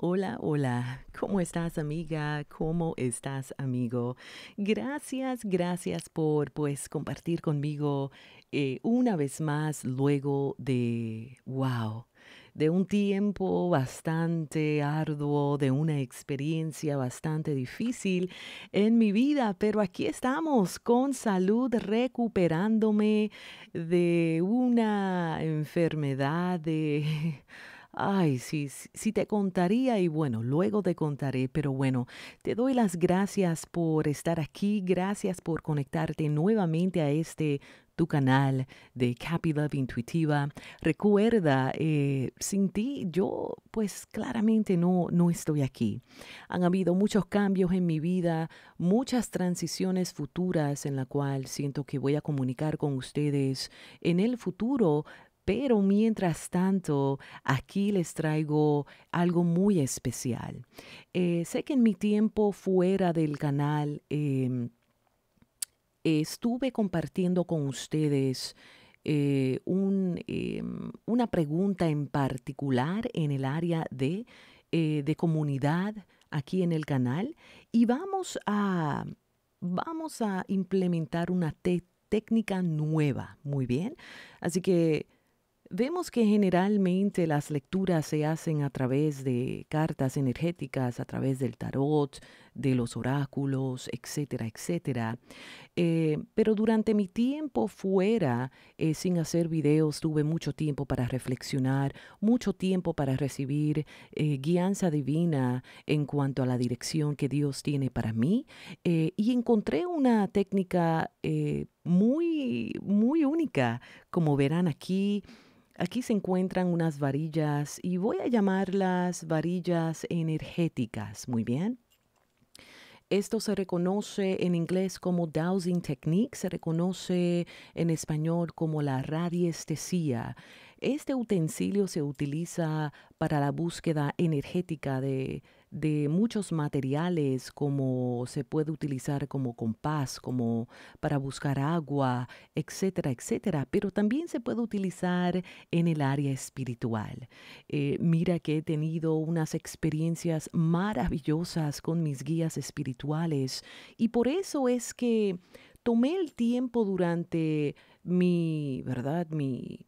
hola, hola. ¿Cómo estás amiga? ¿Cómo estás amigo? Gracias, gracias por pues compartir conmigo eh, una vez más luego de, wow, de un tiempo bastante arduo, de una experiencia bastante difícil en mi vida, pero aquí estamos con salud recuperándome de una enfermedad de... Ay, sí, sí te contaría y bueno, luego te contaré, pero bueno, te doy las gracias por estar aquí, gracias por conectarte nuevamente a este tu canal de Happy Intuitiva. Recuerda, eh, sin ti yo pues claramente no, no estoy aquí. Han habido muchos cambios en mi vida, muchas transiciones futuras en la cual siento que voy a comunicar con ustedes en el futuro pero mientras tanto, aquí les traigo algo muy especial. Eh, sé que en mi tiempo fuera del canal em, estuve compartiendo con ustedes eh, em, una pregunta en particular en el área eh, de, comunidad aquí en el canal y vamos a, vamos a implementar una técnica nueva. Muy bien. Así que Vemos que generalmente las lecturas se hacen a través de cartas energéticas, a través del tarot, de los oráculos, etcétera, etcétera. Eh, pero durante mi tiempo fuera, eh, sin hacer videos, tuve mucho tiempo para reflexionar, mucho tiempo para recibir eh, guianza divina en cuanto a la dirección que Dios tiene para mí. y encontré una técnica muy, muy única, como verán aquí. Aquí se encuentran unas varillas y voy a llamarlas varillas energéticas. Muy bien. Esto se reconoce en inglés como dowsing technique, se reconoce en español como la radiestesia. Este utensilio se utiliza para la búsqueda energética de, muchos materiales como se puede utilizar como compás, como para buscar agua, etcétera, etcétera, pero también se puede utilizar en el área espiritual. Eh, mira que he tenido unas experiencias maravillosas con mis guías espirituales y por eso es que tomé el tiempo durante mi, ¿verdad? Mi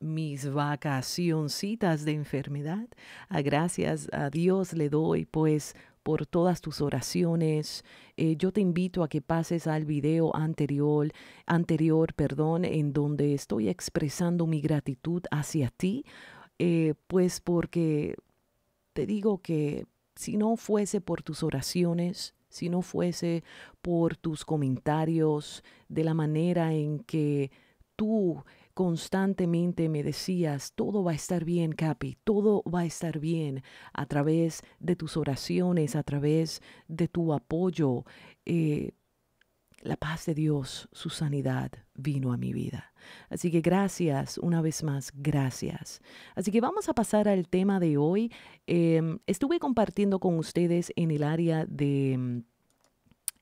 mis vacacioncitas de enfermedad. A ah, gracias a Dios le doy pues por todas tus oraciones. Eh, yo te invito a que pases al video anterior, anterior, perdón, en donde estoy expresando mi gratitud hacia ti, eh, pues porque te digo que si no fuese por tus oraciones, si no fuese por tus comentarios, de la manera en que tú constantemente me decías, todo va a estar bien, Capi, todo va a estar bien a través de tus oraciones, a través de tu apoyo. Eh, la paz de Dios, su sanidad vino a mi vida. Así que gracias, una vez más, gracias. Así que vamos a pasar al tema de hoy. Em, estuve compartiendo con ustedes en el área de em,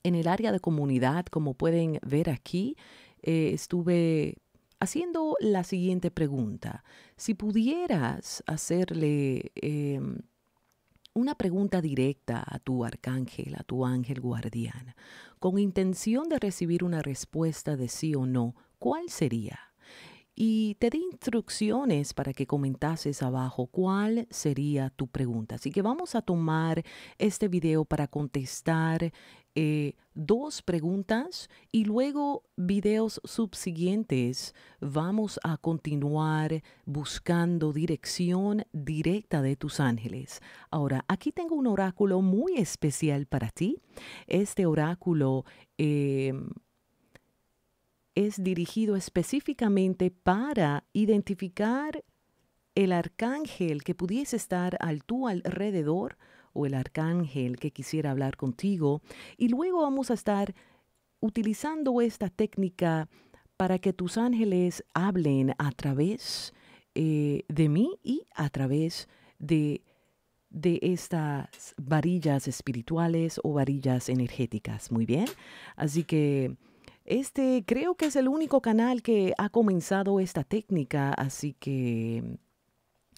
en el área de comunidad, como pueden ver aquí, eh, estuve haciendo la siguiente pregunta. Si pudieras hacerle em, una pregunta directa a tu arcángel, a tu ángel guardián, con intención de recibir una respuesta de sí o no, ¿cuál sería? Y te di instrucciones para que comentases abajo cuál sería tu pregunta. Así que vamos a tomar este video para contestar eh, dos preguntas y luego videos subsiguientes vamos a continuar buscando dirección directa de tus ángeles. Ahora, aquí tengo un oráculo muy especial para ti. Este oráculo... Eh, es dirigido específicamente para identificar el arcángel que pudiese estar al tu alrededor o el arcángel que quisiera hablar contigo. Y luego vamos a estar utilizando esta técnica para que tus ángeles hablen a través eh, de mí y a través de, de estas varillas espirituales o varillas energéticas. Muy bien. Así que... Este creo que es el único canal que ha comenzado esta técnica, así que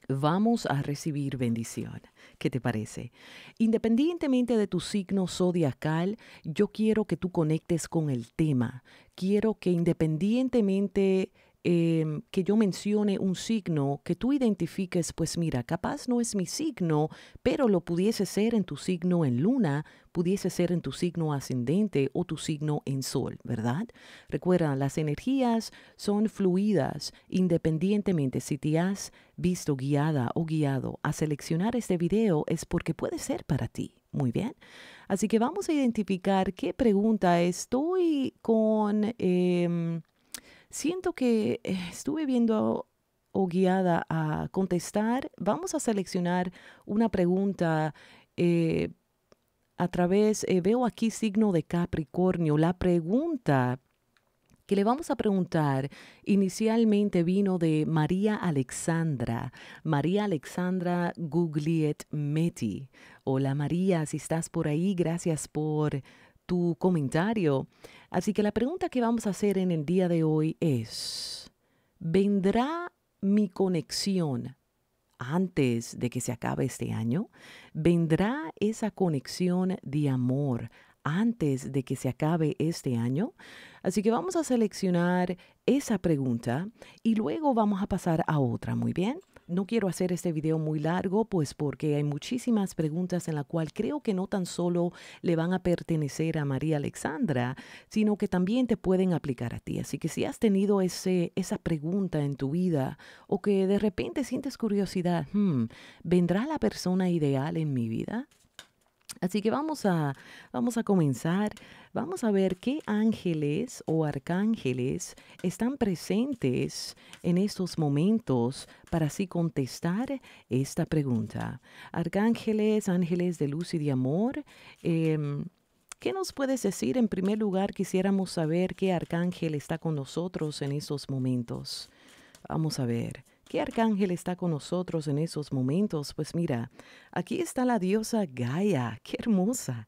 vamos a recibir bendición. ¿Qué te parece? Independientemente de tu signo zodiacal, yo quiero que tú conectes con el tema. Quiero que independientemente Em, que yo mencione un signo que tú identifiques, pues mira, capaz no es mi signo, pero lo pudiese ser en tu signo en luna, pudiese ser en tu signo ascendente o tu signo en sol, ¿verdad? Recuerda, las energías son fluidas independientemente si te has visto guiada o guiado a seleccionar este video es porque puede ser para ti. Muy bien. Así que vamos a identificar qué pregunta estoy con... Em, siento que eh, estuve viendo o guiada a contestar, vamos a seleccionar una pregunta eh, a través, eh, veo aquí signo de Capricornio, la pregunta que le vamos a preguntar inicialmente vino de María Alexandra, María Alexandra Gugliet Meti. Hola María, si estás por ahí, gracias por tu comentario. Así que la pregunta que vamos a hacer en el día de hoy es, ¿vendrá mi conexión antes de que se acabe este año? ¿Vendrá esa conexión de amor antes de que se acabe este año? Así que vamos a seleccionar esa pregunta y luego vamos a pasar a otra, muy bien. No quiero hacer este video muy largo, pues porque hay muchísimas preguntas en la cual creo que no tan solo le van a pertenecer a María Alexandra, sino que también te pueden aplicar a ti. Así que si has tenido ese, esa pregunta en tu vida o que de repente sientes curiosidad, hmm, ¿vendrá la persona ideal en mi vida? Así que vamos a, vamos a comenzar. Vamos a ver qué ángeles o arcángeles están presentes en estos momentos para así contestar esta pregunta. Arcángeles, ángeles de luz y de amor. Em, ¿Qué nos puedes decir? En primer lugar, quisiéramos saber qué arcángel está con nosotros en estos momentos. Vamos a ver. ¿Qué arcángel está con nosotros en esos momentos? Pues mira, aquí está la diosa Gaia, qué hermosa.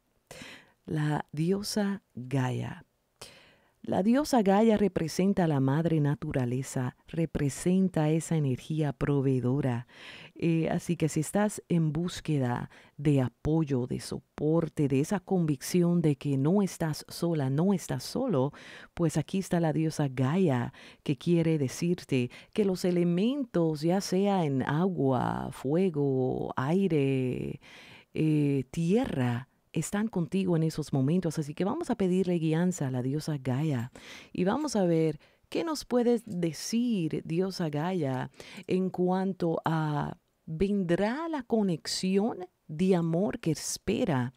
La diosa Gaia. La diosa Gaia representa a la madre naturaleza, representa esa energía proveedora. Eh, así que si estás en búsqueda de apoyo, de soporte, de esa convicción de que no estás sola, no estás solo, pues aquí está la diosa Gaia que quiere decirte que los elementos, ya sea en agua, fuego, aire, eh, tierra, están contigo en esos momentos. Así que vamos a pedirle guianza a la diosa Gaia y vamos a ver qué nos puedes decir, diosa Gaia, en cuanto a vendrá la conexión de amor que espera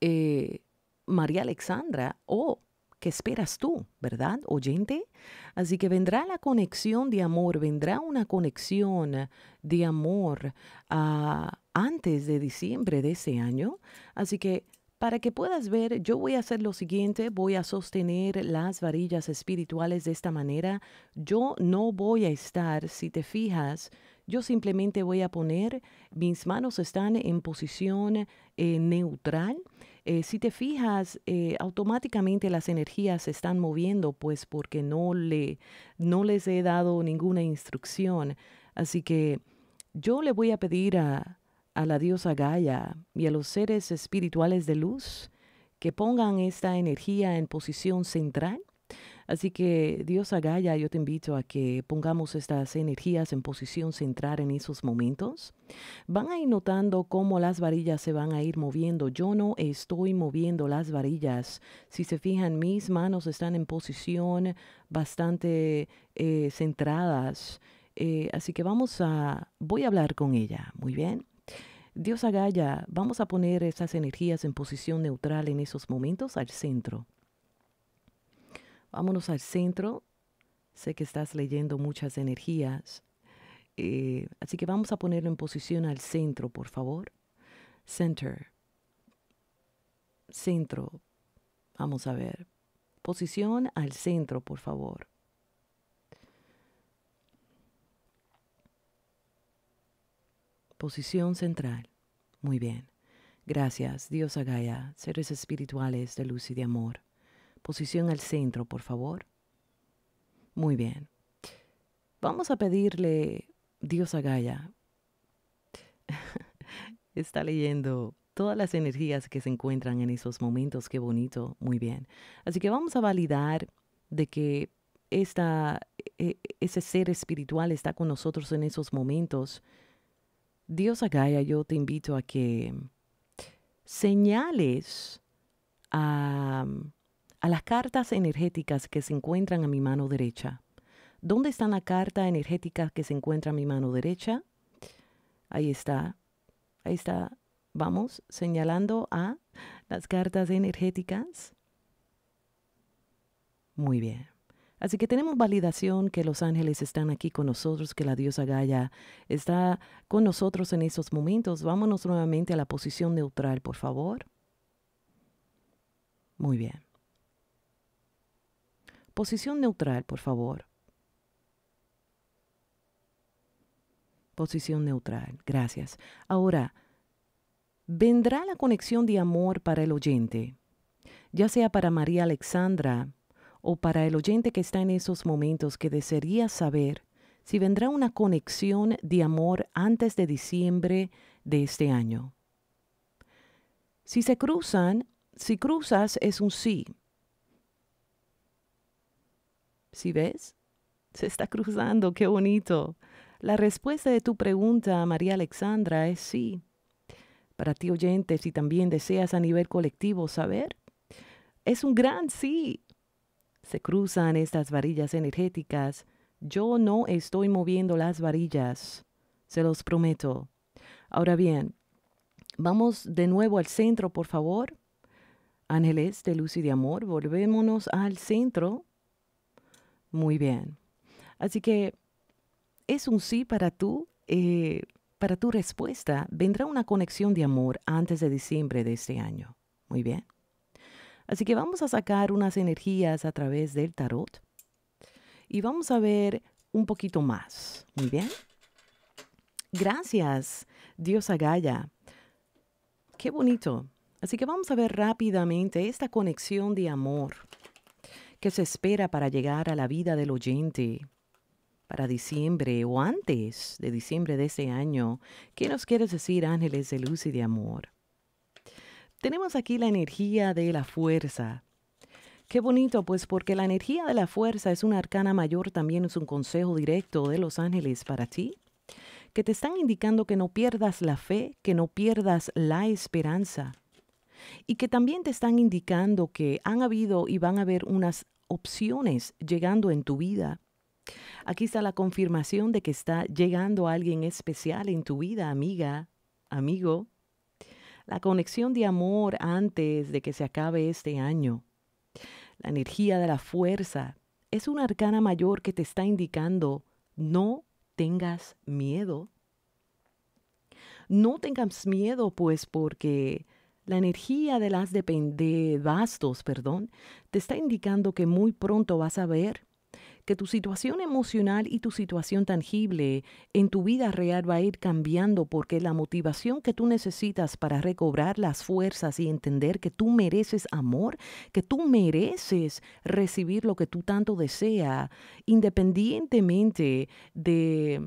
eh, María Alexandra o ¿Qué esperas tú, ¿verdad, oyente? Así que vendrá la conexión de amor, vendrá una conexión de amor ah, antes de diciembre de ese año. Así que para que puedas ver, yo voy a hacer lo siguiente, voy a sostener las varillas espirituales de esta manera. Yo no voy a estar, si te fijas, yo simplemente voy a poner, mis manos están en posición eh, neutral. Eh, si te fijas, eh, automáticamente las energías se están moviendo, pues porque no, le, no les he dado ninguna instrucción. Así que yo le voy a pedir a, a la diosa Gaia y a los seres espirituales de luz que pongan esta energía en posición central Así que Dios Agaya, yo te invito a que pongamos estas energías en posición central en esos momentos. Van a ir notando cómo las varillas se van a ir moviendo. Yo no estoy moviendo las varillas. Si se fijan, mis manos están en posición bastante eh, centradas. Eh, así que vamos a, voy a hablar con ella, muy bien. Dios Agaya, vamos a poner esas energías en posición neutral en esos momentos al centro. Vámonos al centro. Sé que estás leyendo muchas energías. Eh, así que vamos a ponerlo en posición al centro, por favor. Center. Centro. Vamos a ver. Posición al centro, por favor. Posición central. Muy bien. Gracias, Dios Agaya, seres espirituales de luz y de amor. Posición al centro, por favor. Muy bien. Vamos a pedirle Dios a Gaia. Está leyendo todas las energías que se encuentran en esos momentos. Qué bonito. Muy bien. Así que vamos a validar de que esta, e, ese ser espiritual está con nosotros en esos momentos. Dios Agaya, yo te invito a que señales a a las cartas energéticas que se encuentran a mi mano derecha. ¿Dónde está la carta energética que se encuentra a mi mano derecha? Ahí está. Ahí está. Vamos señalando a las cartas energéticas. Muy bien. Así que tenemos validación que los ángeles están aquí con nosotros, que la diosa Gaia está con nosotros en estos momentos. Vámonos nuevamente a la posición neutral, por favor. Muy bien. Posición neutral, por favor. Posición neutral, gracias. Ahora, vendrá la conexión de amor para el oyente, ya sea para María Alexandra o para el oyente que está en esos momentos que desearía saber si vendrá una conexión de amor antes de diciembre de este año. Si se cruzan, si cruzas es un sí, ¿Sí ves? Se está cruzando, qué bonito. La respuesta de tu pregunta, María Alexandra, es sí. Para ti oyente, si también deseas a nivel colectivo saber, es un gran sí. Se cruzan estas varillas energéticas. Yo no estoy moviendo las varillas, se los prometo. Ahora bien, vamos de nuevo al centro, por favor. Ángeles de luz y de amor, volvémonos al centro muy bien. Así que es un sí para tú. Eh, para tu respuesta vendrá una conexión de amor antes de diciembre de este año. Muy bien. Así que vamos a sacar unas energías a través del tarot y vamos a ver un poquito más. Muy bien. Gracias, Dios Agaya. Qué bonito. Así que vamos a ver rápidamente esta conexión de amor que se espera para llegar a la vida del oyente para diciembre o antes de diciembre de ese año. ¿Qué nos quieres decir, ángeles de luz y de amor? Tenemos aquí la energía de la fuerza. Qué bonito, pues porque la energía de la fuerza es una arcana mayor, también es un consejo directo de los ángeles para ti, que te están indicando que no pierdas la fe, que no pierdas la esperanza, y que también te están indicando que han habido y van a haber unas opciones llegando en tu vida. Aquí está la confirmación de que está llegando alguien especial en tu vida, amiga, amigo. La conexión de amor antes de que se acabe este año. La energía de la fuerza es una arcana mayor que te está indicando no tengas miedo. No tengas miedo, pues, porque la energía de las de bastos, perdón, te está indicando que muy pronto vas a ver que tu situación emocional y tu situación tangible en tu vida real va a ir cambiando porque la motivación que tú necesitas para recobrar las fuerzas y entender que tú mereces amor, que tú mereces recibir lo que tú tanto deseas, independientemente de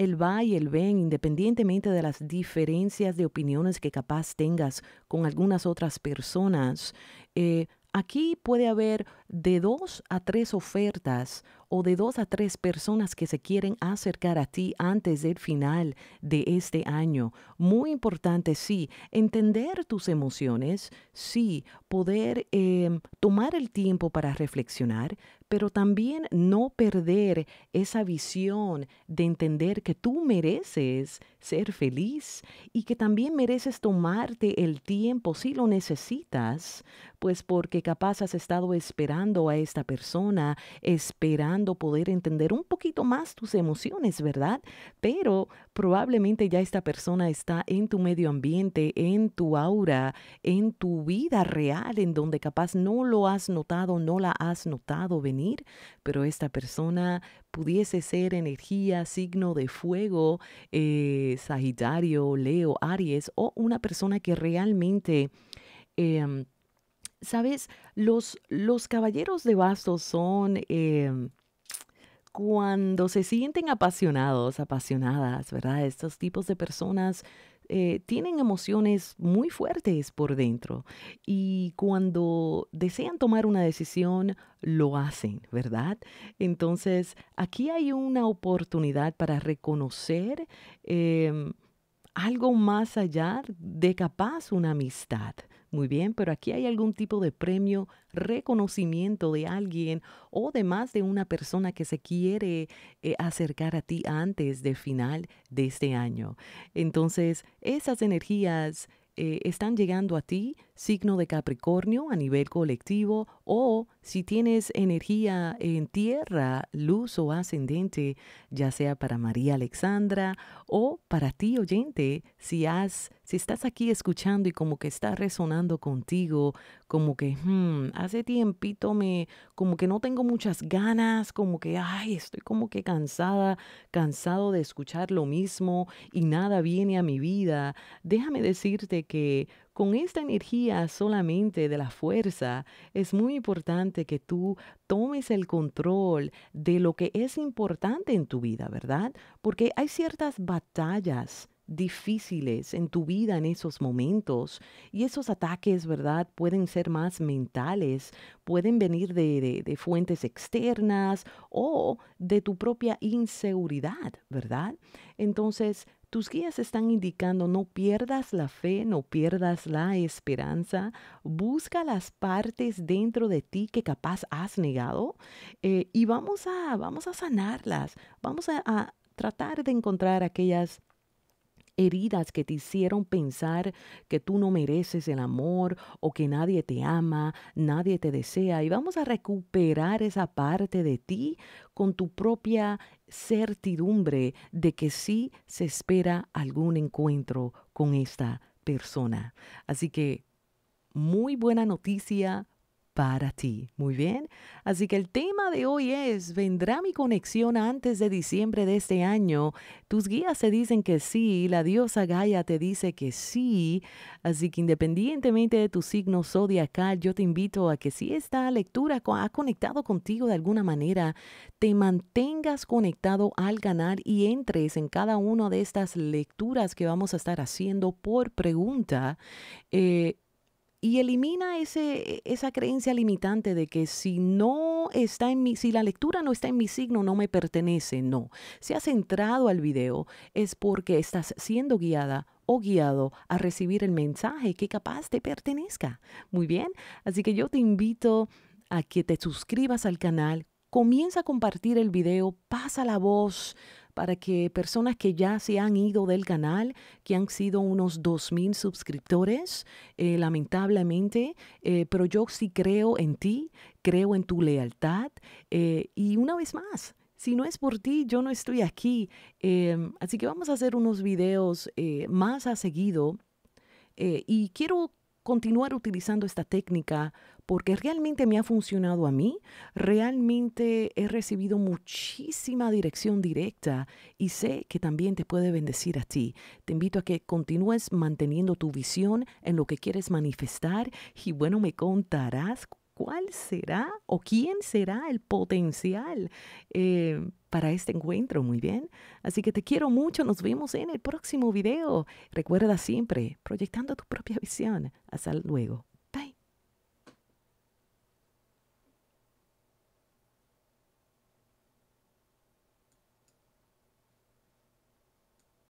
el va y el ven, independientemente de las diferencias de opiniones que capaz tengas con algunas otras personas, eh, aquí puede haber de dos a tres ofertas o de dos a tres personas que se quieren acercar a ti antes del final de este año. Muy importante, sí, entender tus emociones, sí, poder em, tomar el tiempo para reflexionar, pero también no perder esa visión de entender que tú mereces ser feliz y que también mereces tomarte el tiempo si lo necesitas, pues porque capaz has estado esperando a esta persona, esperando poder entender un poquito más tus emociones, ¿verdad? Pero probablemente ya esta persona está en tu medio ambiente, en tu aura, en tu vida real, en donde capaz no lo has notado, no la has notado venir pero esta persona pudiese ser energía, signo de fuego, eh, Sagitario, Leo, Aries, o una persona que realmente... Em, Sabes, los, los caballeros de bastos son em, cuando se sienten apasionados, apasionadas, ¿verdad? Estos tipos de personas eh, tienen emociones muy fuertes por dentro y cuando desean tomar una decisión, lo hacen, ¿verdad? Entonces, aquí hay una oportunidad para reconocer em, algo más allá de capaz una amistad. Muy bien, pero aquí hay algún tipo de premio, reconocimiento de alguien o de más de una persona que se quiere eh, acercar a ti antes de final de este año. Entonces, esas energías eh, están llegando a ti, signo de Capricornio a nivel colectivo o si tienes energía en tierra, luz o ascendente, ya sea para María Alexandra o para ti oyente, si has, si estás aquí escuchando y como que está resonando contigo, como que hmm, hace tiempito me, como que no tengo muchas ganas, como que ay, estoy como que cansada, cansado de escuchar lo mismo y nada viene a mi vida. Déjame decirte que con esta energía solamente de la fuerza, es muy importante que tú tomes el control de lo que es importante en tu vida, ¿verdad? Porque hay ciertas batallas difíciles en tu vida en esos momentos y esos ataques, ¿verdad? Pueden ser más mentales, pueden venir de, fuentes externas o de tu propia inseguridad, ¿verdad? Entonces, tus guías están indicando no pierdas la fe, no pierdas la esperanza, busca las partes dentro de ti que capaz has negado eh, y vamos a, vamos a sanarlas, vamos a, a tratar de encontrar aquellas heridas que te hicieron pensar que tú no mereces el amor o que nadie te ama, nadie te desea. Y vamos a recuperar esa parte de ti con tu propia certidumbre de que sí se espera algún encuentro con esta persona. Así que muy buena noticia, para ti. Muy bien. Así que el tema de hoy es, ¿vendrá mi conexión antes de diciembre de este año? Tus guías te dicen que sí, la diosa Gaia te dice que sí. Así que independientemente de tu signo zodiacal, yo te invito a que si esta lectura ha conectado contigo de alguna manera, te mantengas conectado al canal y entres en cada una de estas lecturas que vamos a estar haciendo por pregunta. Eh, y elimina ese, e, esa creencia limitante de que si no está en mi, si la lectura no está en mi signo, no me pertenece. No. Si has entrado al video, es porque estás siendo guiada o guiado a recibir el mensaje que capaz te pertenezca. Muy bien. Así que yo te invito a que te suscribas al canal, comienza a compartir el video, pasa la voz, para que personas que ya se han ido del canal, que han sido unos 2.000 suscriptores, eh, lamentablemente, eh, pero yo sí creo en ti, creo en tu lealtad eh, y una vez más. Si no es por ti, yo no estoy aquí. Em, así que vamos a hacer unos videos más a seguido. y quiero continuar utilizando esta técnica porque realmente me ha funcionado a mí, realmente he recibido muchísima dirección directa y sé que también te puede bendecir a ti. Te invito a que continúes manteniendo tu visión en lo que quieres manifestar y bueno, me contarás cuál será o quién será el potencial eh, para este encuentro. Muy bien. Así que te quiero mucho. Nos vemos en el próximo video. Recuerda siempre, proyectando tu propia visión. Hasta luego.